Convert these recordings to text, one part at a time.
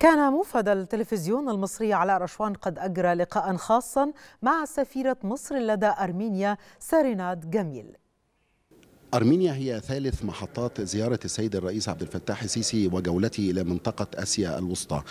كان موفد التلفزيون المصري علاء رشوان قد أجرى لقاء خاصا مع سفيرة مصر لدى أرمينيا ساريناد جميل أرمينيا هي ثالث محطات زيارة السيد الرئيس عبد الفتاح السيسي وجولته إلى منطقة آسيا الوسطى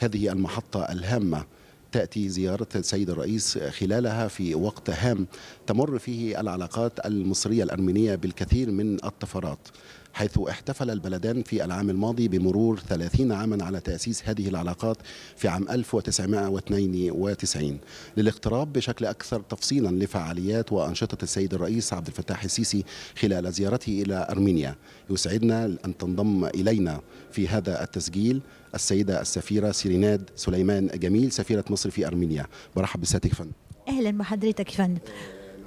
هذه المحطة الهامة تأتي زيارة السيد الرئيس خلالها في وقت هام تمر فيه العلاقات المصرية الأرمينية بالكثير من الطفرات حيث احتفل البلدان في العام الماضي بمرور 30 عاما على تأسيس هذه العلاقات في عام 1992 للاقتراب بشكل أكثر تفصيلا لفعاليات وأنشطة السيد الرئيس عبد الفتاح السيسي خلال زيارته إلى أرمينيا يسعدنا أن تنضم إلينا في هذا التسجيل السيدة السفيرة سيريناد سليمان جميل سفيرة مصر في أرمينيا برحب بساتك فندم أهلا بحضرتك فندم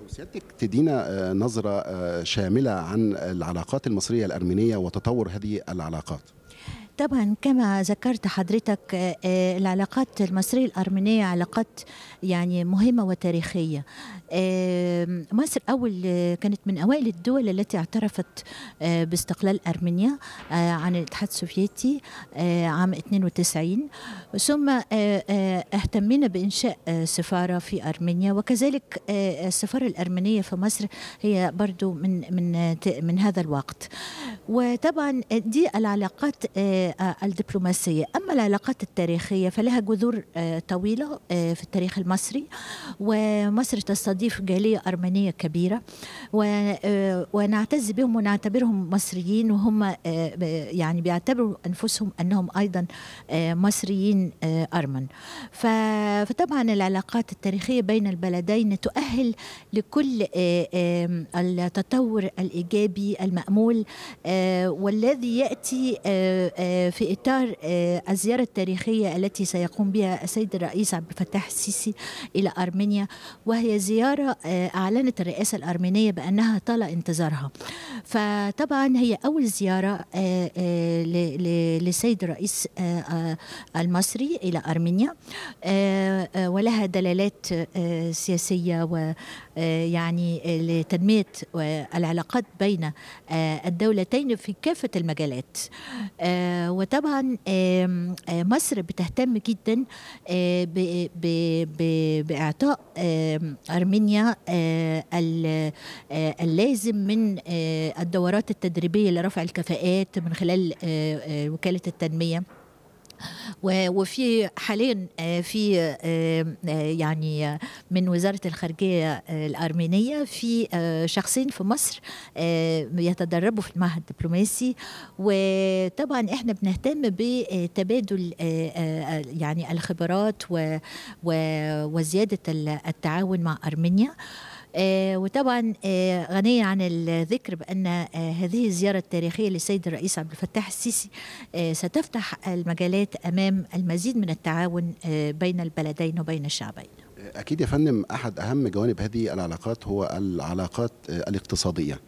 سيادتك تدينا آه، نظرة آه، شاملة عن العلاقات المصرية الأرمينية وتطور هذه العلاقات طبعا كما ذكرت حضرتك آه، آه، العلاقات المصرية الأرمينية علاقات يعني مهمة وتاريخية مصر أول آه، كانت من أوائل الدول التي اعترفت باستقلال أرمينيا عن الاتحاد السوفيتي عام 92 ثم اهتمينا بإنشاء سفارة في أرمينيا وكذلك السفارة الأرمينية في مصر هي برضو من من من هذا الوقت وطبعا دي العلاقات آه، آه، الدبلوماسية أما العلاقات التاريخية فلها جذور آه، طويلة في التاريخ المصري ومصر تستضيف جالية أرمنية كبيرة ونعتز بهم ونعتبرهم مصريين وهم يعني بيعتبروا أنفسهم أنهم أيضا مصريين أرمن فطبعا العلاقات التاريخية بين البلدين تؤهل لكل التطور الإيجابي المأمول آه، والذي يأتي آه، آه، في إطار الزيارة التاريخية التي سيقوم بها السيد الرئيس عبد الفتاح السيسي إلى أرمينيا وهي زيارة أعلنت الرئاسة الأرمينية بأنها طال انتظارها فطبعا هي أول زيارة آه، آه، للسيد الرئيس آه، المصري إلى أرمينيا ولها دلالات سياسية ويعني لتنمية العلاقات بين الدولتين في كافة المجالات وطبعا مصر بتهتم جدا بإعطاء أرمينيا اللازم من الدورات التدريبيه لرفع الكفاءات من خلال آه، آه، وكاله التنميه وفي حاليا آه، في يعني من وزاره الخارجيه الارمينيه في شخصين في مصر يتدربوا في المعهد الدبلوماسي وطبعا احنا بنهتم بتبادل يعني الخبرات وزياده التعاون مع ارمينيا آه، وطبعا آه، غنية عن الذكر بأن آه، هذه الزيارة التاريخية للسيد الرئيس عبد الفتاح السيسي ستفتح المجالات أمام المزيد من التعاون بين البلدين وبين الشعبين أكيد يا فندم أحد أهم جوانب هذه العلاقات هو العلاقات الاقتصادية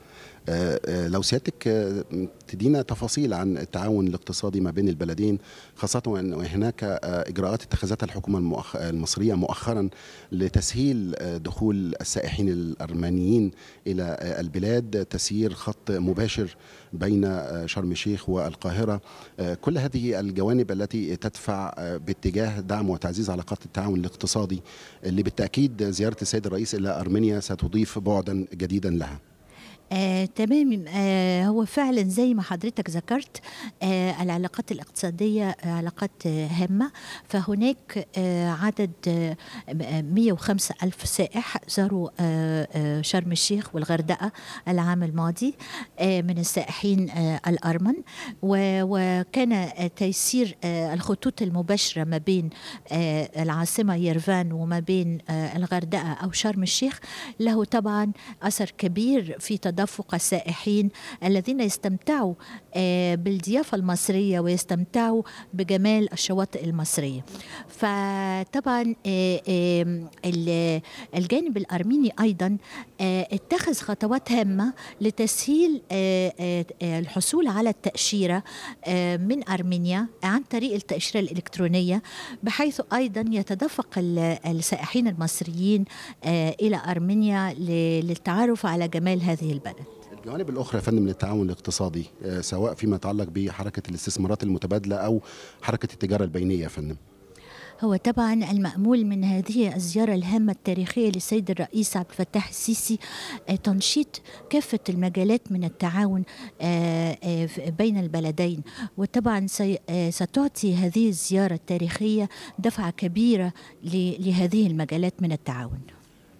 آه، آه، لو سيادتك آه، تدينا تفاصيل عن التعاون الاقتصادي ما بين البلدين خاصة أن هناك إجراءات اتخذتها الحكومة المصرية مؤخرا لتسهيل دخول السائحين الأرمنيين إلى البلاد تسيير خط مباشر بين شرم الشيخ والقاهرة كل هذه الجوانب التي تدفع باتجاه دعم وتعزيز علاقات التعاون الاقتصادي اللي بالتأكيد زيارة السيد الرئيس إلى أرمينيا ستضيف بعدا جديدا لها آه تمام آه هو فعلا زي ما حضرتك ذكرت آه العلاقات الاقتصادية آه، علاقات آه هامة فهناك آه عدد آه 105 ألف سائح زاروا آه آه شرم الشيخ والغردقة العام الماضي آه من السائحين آه الأرمن وكان آه، تيسير آه الخطوط المباشرة ما بين آه العاصمة يرفان وما بين آه الغردقة أو شرم الشيخ له طبعا أثر كبير في تدرج تدفق السائحين الذين يستمتعوا آه، بالضيافة المصرية ويستمتعوا بجمال الشواطئ المصرية فطبعا آه، الجانب الأرميني أيضا آه، اتخذ خطوات هامة لتسهيل الحصول على التأشيرة من أرمينيا عن طريق التأشيرة الإلكترونية بحيث أيضا يتدفق السائحين المصريين إلى أرمينيا للتعرف على جمال هذه البلد البلد الجوانب الاخرى يا فندم للتعاون الاقتصادي آه، سواء فيما يتعلق بحركه الاستثمارات المتبادله او حركه التجاره البينيه يا فندم هو طبعا المأمول من هذه الزيارة الهامة التاريخية للسيد الرئيس عبد الفتاح السيسي آه، تنشيط كافة المجالات من التعاون آه، بين البلدين وطبعا ستعطي هذه الزيارة التاريخية دفعة كبيرة لهذه المجالات من التعاون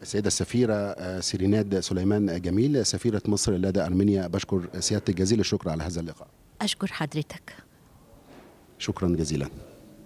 السيدة السفيرة آه، سيريناد سليمان جميل سفيرة مصر لدى أرمينيا بشكر سيادتك جزيل الشكر على هذا اللقاء أشكر حضرتك شكرا جزيلا